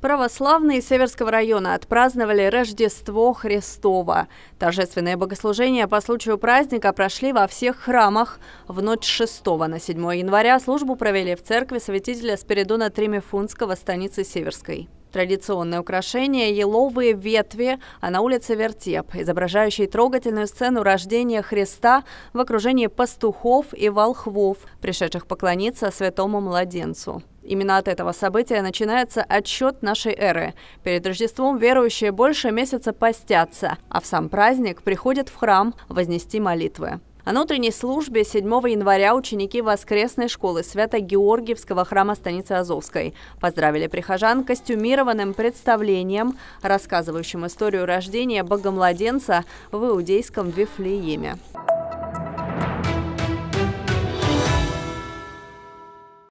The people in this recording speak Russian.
Православные Северского района отпраздновали Рождество Христова. Торжественные богослужения по случаю праздника прошли во всех храмах. В ночь с 6 на 7 января службу провели в церкви святителя Спиридона Тримифунского станицы Северской. Традиционное украшение – еловые ветви, а на улице вертеп, изображающий трогательную сцену рождения Христа в окружении пастухов и волхвов, пришедших поклониться святому младенцу. Именно от этого события начинается отсчет нашей эры. Перед Рождеством верующие больше месяца постятся, а в сам праздник приходят в храм вознести молитвы. О внутренней службе 7 января ученики воскресной школы Свято-Георгиевского храма станицы Азовской поздравили прихожан костюмированным представлением, рассказывающим историю рождения богомладенца в иудейском Вифлееме.